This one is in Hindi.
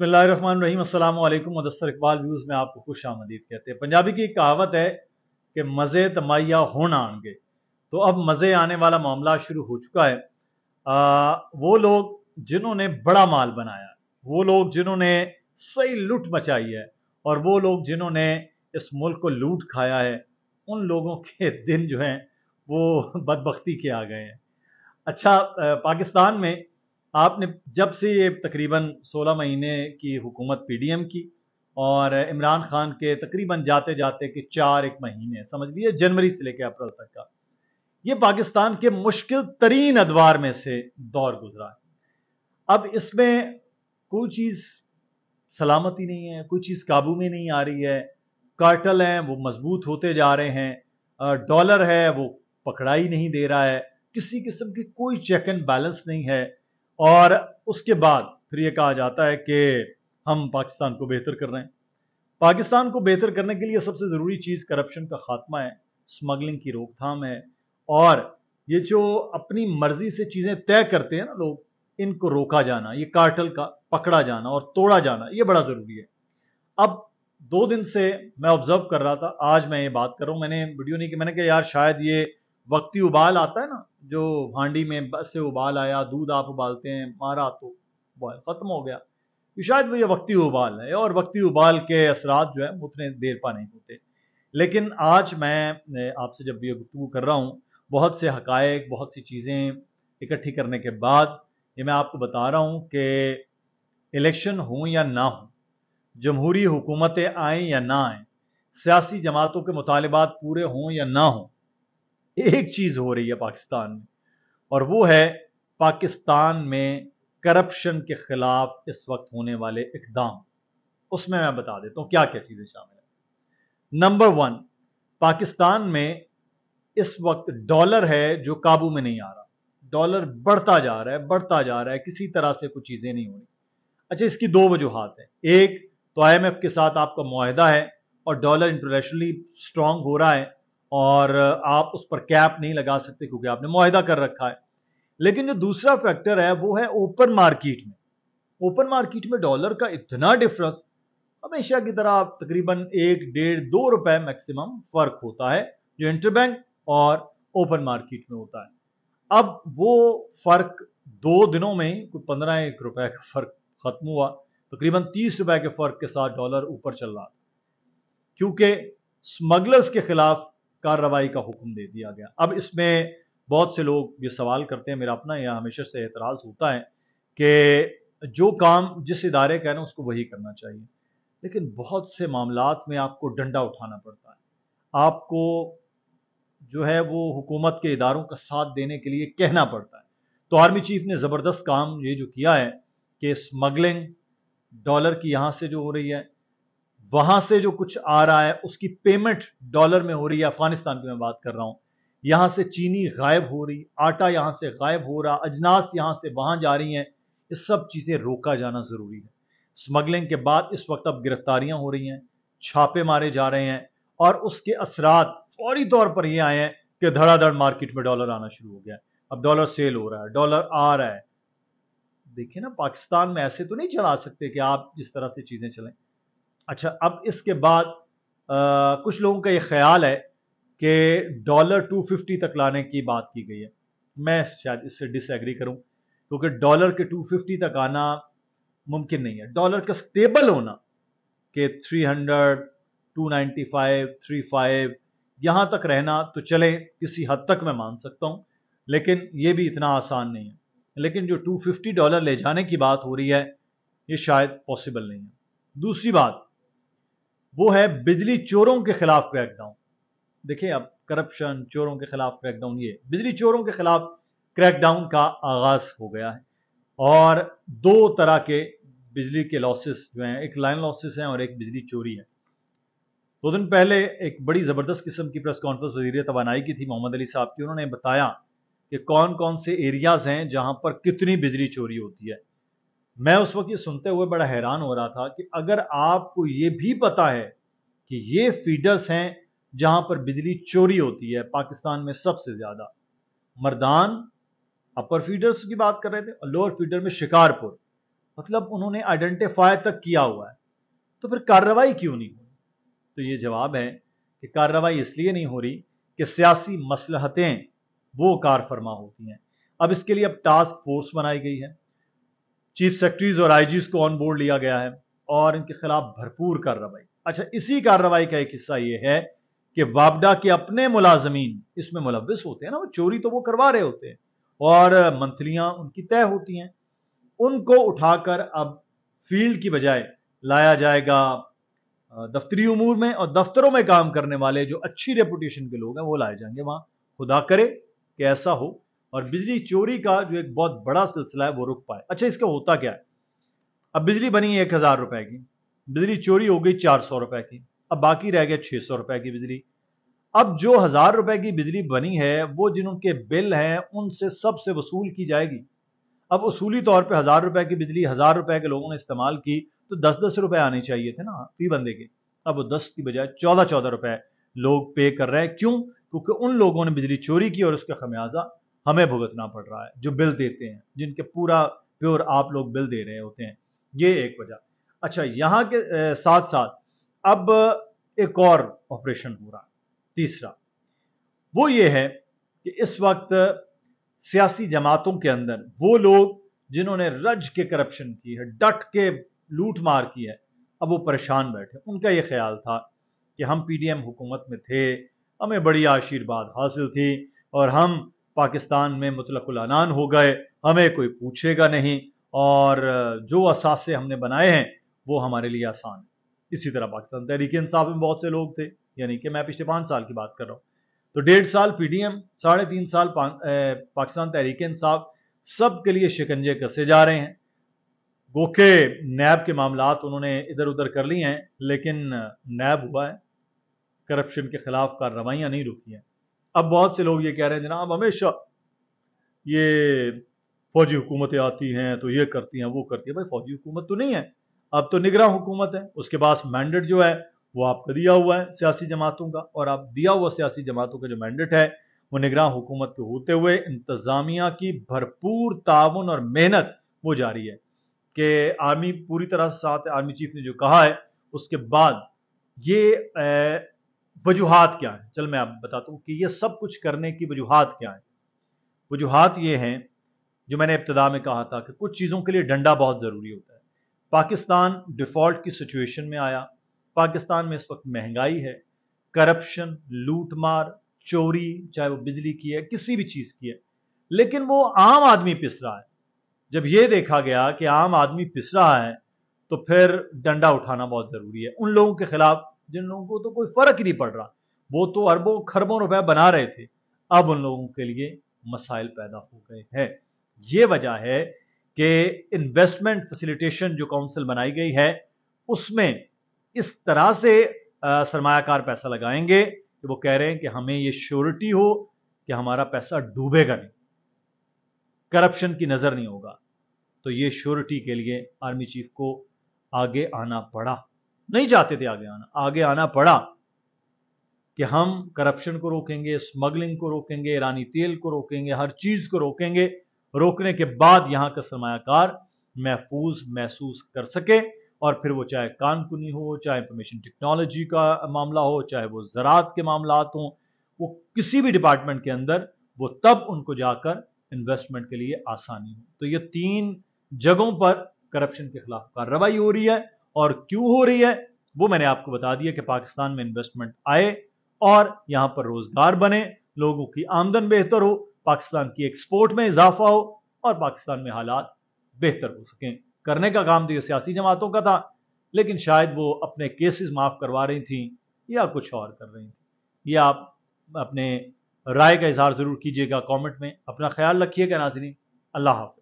बसमीम अल्लाम मदसर इकबाल व्यूज़ में आपको खुश आमदीद कहते हैं पंजाबी की कहावत है कि मज़े तमैया होना आएंगे तो अब मज़े आने वाला मामला शुरू हो चुका है आ, वो लोग जिन्होंने बड़ा माल बनाया वो लोग जिन्होंने सही लूट मचाई है और वो लोग जिन्होंने इस मुल्क को लूट खाया है उन लोगों के दिन जो हैं वो बदबख्ती के आ गए हैं अच्छा पाकिस्तान में आपने जब से ये तकरीबन 16 महीने की हुकूमत पीडीएम की और इमरान खान के तकरीबन जाते जाते के चार एक महीने समझ लीजिए जनवरी से लेकर अप्रैल तक का ये पाकिस्तान के मुश्किल तरीन अदवार में से दौर गुजरा है अब इसमें कोई चीज़ सलामती नहीं है कोई चीज़ काबू में नहीं आ रही है कार्टल हैं वो मजबूत होते जा रहे हैं डॉलर है वो पकड़ाई नहीं दे रहा है किसी किस्म की कोई चेक एंड बैलेंस नहीं है और उसके बाद फिर ये कहा जाता है कि हम पाकिस्तान को बेहतर कर रहे हैं पाकिस्तान को बेहतर करने के लिए सबसे ज़रूरी चीज़ करप्शन का खात्मा है स्मगलिंग की रोकथाम है और ये जो अपनी मर्जी से चीज़ें तय करते हैं ना लोग इनको रोका जाना ये कार्टल का पकड़ा जाना और तोड़ा जाना ये बड़ा ज़रूरी है अब दो दिन से मैं ऑब्जर्व कर रहा था आज मैं ये बात कर रहा हूँ मैंने वीडियो नहीं कि मैंने कहा यार शायद ये वक्ती उबाल आता है ना जो हांडी में बस से उबाल आया दूध आप उबालते हैं मारा तो बॉयल ख़त्म हो गया शायद वो ये वक्ती उबाल है और वक्ती उबाल के असरात जो है उतने देर पा नहीं होते लेकिन आज मैं आपसे जब ये गुफ्तु कर रहा हूँ बहुत से हकायक बहुत सी चीज़ें इकट्ठी करने के बाद ये मैं आपको बता रहा हूँ कि इलेक्शन हों या ना हों जमहूरी हुकूमतें आएँ या ना आएँ सियासी जमातों के मुतालबात पूरे हों या ना हों एक चीज हो रही है पाकिस्तान में और वो है पाकिस्तान में करप्शन के खिलाफ इस वक्त होने वाले इकदाम उसमें मैं बता देता हूं क्या क्या चीजें शामिल है नंबर वन पाकिस्तान में इस वक्त डॉलर है जो काबू में नहीं आ रहा डॉलर बढ़ता जा रहा है बढ़ता जा रहा है किसी तरह से कुछ चीजें नहीं हो रही अच्छा इसकी दो वजूहत हैं एक तो आईएमएफ के साथ आपका माहदा है और डॉलर इंटरनेशनली स्ट्रांग हो रहा है और आप उस पर कैप नहीं लगा सकते क्योंकि आपने माहिदा कर रखा है लेकिन जो दूसरा फैक्टर है वो है ओपन मार्केट में ओपन मार्केट में डॉलर का इतना डिफरेंस हमेशा की तरह तकरीबन एक डेढ़ दो रुपए मैक्सिमम फर्क होता है जो इंटरबैंक और ओपन मार्केट में होता है अब वो फर्क दो दिनों में कोई पंद्रह एक रुपए का फर्क खत्म हुआ तकरीबन तीस रुपए के फर्क के साथ डॉलर ऊपर चल रहा क्योंकि स्मगलर्स के खिलाफ कार्रवाई का हुक्म दे दिया गया अब इसमें बहुत से लोग ये सवाल करते हैं मेरा अपना यह हमेशा से एतराज़ होता है कि जो काम जिस इदारे का है ना उसको वही करना चाहिए लेकिन बहुत से मामला में आपको डंडा उठाना पड़ता है आपको जो है वो हुकूमत के इदारों का साथ देने के लिए कहना पड़ता है तो आर्मी चीफ ने ज़बरदस्त काम ये जो किया है कि स्मगलिंग डॉलर की यहाँ से जो हो रही है वहां से जो कुछ आ रहा है उसकी पेमेंट डॉलर में हो रही है अफगानिस्तान की मैं बात कर रहा हूं यहां से चीनी गायब हो रही आटा यहां से गायब हो रहा अजनास यहां से वहां जा रही हैं ये सब चीज़ें रोका जाना ज़रूरी है स्मगलिंग के बाद इस वक्त अब गिरफ्तारियां हो रही हैं छापे मारे जा रहे हैं और उसके असरात फौरी तौर पर ये आए हैं कि धड़ाधड़ मार्केट में डॉलर आना शुरू हो गया है अब डॉलर सेल हो रहा है डॉलर आ रहा है देखिए ना पाकिस्तान में ऐसे तो नहीं चला सकते कि आप जिस तरह से चीज़ें चलें अच्छा अब इसके बाद आ, कुछ लोगों का ये ख्याल है कि डॉलर 250 तक लाने की बात की गई है मैं शायद इससे डिसएग्री करूं क्योंकि डॉलर के 250 तक आना मुमकिन नहीं है डॉलर का स्टेबल होना के 300 295 35 यहां तक रहना तो चले किसी हद तक मैं मान सकता हूं लेकिन ये भी इतना आसान नहीं है लेकिन जो 250 डॉलर ले जाने की बात हो रही है ये शायद पॉसिबल नहीं है दूसरी बात वो है बिजली चोरों के खिलाफ क्रैकडाउन देखिए अब करप्शन चोरों के खिलाफ क्रैकडाउन ये बिजली चोरों के खिलाफ क्रैकडाउन का आगाज हो गया है और दो तरह के बिजली के लॉसेस जो हैं एक लाइन लॉसेस हैं और एक बिजली चोरी है दो दिन पहले एक बड़ी ज़बरदस्त किस्म की प्रेस कॉन्फ्रेंस वजीर तोानाई की थी मोहम्मद अली साहब की उन्होंने बताया कि कौन कौन से एरियाज़ हैं जहाँ पर कितनी बिजली चोरी होती है मैं उस वक्त ये सुनते हुए बड़ा हैरान हो रहा था कि अगर आपको ये भी पता है कि ये फीडर्स हैं जहां पर बिजली चोरी होती है पाकिस्तान में सबसे ज़्यादा मर्दान अपर फीडर्स की बात कर रहे थे और लोअर फीडर में शिकारपुर मतलब उन्होंने आइडेंटिफाई तक किया हुआ है तो फिर कार्रवाई क्यों नहीं हुई तो ये जवाब है कि कार्रवाई इसलिए नहीं हो रही कि सियासी मसलहतें वो कार फरमा होती हैं अब इसके लिए अब टास्क फोर्स बनाई गई है चीफ सेक्रेटरीज और आईजीज को ऑन बोर्ड लिया गया है और इनके खिलाफ भरपूर कार्रवाई अच्छा इसी कार्रवाई का एक हिस्सा यह है कि वापडा के अपने मुलाजमीन इसमें मुलविस होते हैं ना वो चोरी तो वो करवा रहे होते हैं और मंथलियां उनकी तय होती हैं उनको उठाकर अब फील्ड की बजाय लाया जाएगा दफ्तरी उमूर में और दफ्तरों में काम करने वाले जो अच्छी रेपुटेशन के लोग हैं वो लाए जाएंगे वहां खुदा करे कि ऐसा हो और बिजली चोरी का जो एक बहुत बड़ा सिलसिला है वो रुक पाए अच्छा इसका होता क्या है अब बिजली बनी एक हज़ार रुपए की बिजली चोरी हो गई चार सौ रुपए की अब बाकी रह गया छह सौ रुपए की बिजली अब जो हज़ार रुपए की बिजली बनी है वो जिन उनके बिल हैं उनसे सबसे वसूल की जाएगी अब उसूली तौर पे हज़ार रुपए की बिजली हज़ार रुपए के लोगों ने इस्तेमाल की तो दस दस रुपए आने चाहिए थे ना फी बंदे के अब वो दस की बजाय चौदह चौदह रुपए लोग पे कर रहे हैं क्यों क्योंकि उन लोगों ने बिजली चोरी की और उसका खमियाजा हमें भुगतना पड़ रहा है जो बिल देते हैं जिनके पूरा प्योर आप लोग बिल दे रहे होते हैं ये एक वजह अच्छा यहाँ के साथ साथ अब एक और ऑपरेशन हो रहा है तीसरा वो ये है कि इस वक्त सियासी जमातों के अंदर वो लोग जिन्होंने रज के करप्शन की है डट के लूट मार की है अब वो परेशान बैठे उनका ये ख्याल था कि हम पीडीएम हुकूमत में थे हमें बड़ी आशीर्वाद हासिल थी और हम पाकिस्तान में मुतलकुलानान हो गए हमें कोई पूछेगा नहीं और जो असासे हमने बनाए हैं वो हमारे लिए आसान है इसी तरह पाकिस्तान तहरीक इंसाफ में बहुत से लोग थे यानी कि मैं पिछले पाँच साल की बात कर रहा हूँ तो डेढ़ साल पी डी एम साढ़े तीन साल पा, ए, पाकिस्तान तहरीक इंसाफ सब के लिए शिकंजे कसे जा रहे हैं गोखे नैब के मामला उन्होंने इधर उधर कर लिए हैं लेकिन नैब हुआ है करप्शन के खिलाफ कार्रवाइयाँ नहीं रुकी हैं अब बहुत से लोग ये कह रहे हैं जनाब हमेशा ये फौजी हुकूमतें आती हैं तो ये करती हैं वो करती है भाई फौजी हुकूमत तो नहीं है अब तो निगरा हुकूमत है उसके पास मैंडेट जो है वो आपका दिया हुआ है सियासी जमातों का और आप दिया हुआ सियासी जमातों का जो मैंडेट है वो निगरान हुकूमत के होते हुए इंतज़ामिया की भरपूर ताउन और मेहनत वो जारी है कि आर्मी पूरी तरह से साथ है आर्मी चीफ ने जो कहा है उसके बाद ये वजूहत क्या है चल मैं आप बताता हूँ कि ये सब कुछ करने की वजूहत क्या है वजूहत ये हैं जो मैंने इब्तदा में कहा था कि कुछ चीज़ों के लिए डंडा बहुत ज़रूरी होता है पाकिस्तान डिफ़ॉल्ट की सिचुएशन में आया पाकिस्तान में इस वक्त महंगाई है करप्शन लूटमार चोरी चाहे वो बिजली की है किसी भी चीज़ की है लेकिन वो आम आदमी पिस रहा है जब ये देखा गया कि आम आदमी पिस रहा है तो फिर डंडा उठाना बहुत ज़रूरी है उन लोगों के खिलाफ जिन लोगों को तो कोई फर्क ही नहीं पड़ रहा वो तो अरबों खरबों रुपए बना रहे थे अब उन लोगों के लिए मसाइल पैदा हो गए हैं ये वजह है कि इन्वेस्टमेंट फैसिलिटेशन जो काउंसिल बनाई गई है उसमें इस तरह से सरमाकार पैसा लगाएंगे कि वो कह रहे हैं कि हमें ये श्योरिटी हो कि हमारा पैसा डूबेगा नहीं करप्शन की नज़र नहीं होगा तो ये श्योरिटी के लिए आर्मी चीफ को आगे आना पड़ा नहीं चाहते थे आगे आना आगे आना पड़ा कि हम करप्शन को रोकेंगे स्मगलिंग को रोकेंगे ईरानी तेल को रोकेंगे हर चीज को रोकेंगे रोकने के बाद यहां का सरमाकार महफूज महसूस कर सके और फिर वो चाहे कानकुनी हो चाहे इंफॉर्मेशन टेक्नोलॉजी का मामला हो चाहे वो ज़रात के मामला हों वो किसी भी डिपार्टमेंट के अंदर वो तब उनको जाकर इन्वेस्टमेंट के लिए आसानी हो तो ये तीन जगहों पर करप्शन के खिलाफ कार्रवाई हो रही है और क्यों हो रही है वो मैंने आपको बता दिया कि पाकिस्तान में इन्वेस्टमेंट आए और यहां पर रोजगार बने लोगों की आमदन बेहतर हो पाकिस्तान की एक्सपोर्ट में इजाफा हो और पाकिस्तान में हालात बेहतर हो सकें करने का काम तो ये सियासी जमातों का था लेकिन शायद वो अपने केसेस माफ़ करवा रही थी या कुछ और कर रही थी ये आप अपने राय का इजहार ज़रूर कीजिएगा कमेंट में अपना ख्याल रखिएगा नाजरीन अल्लाह हाफि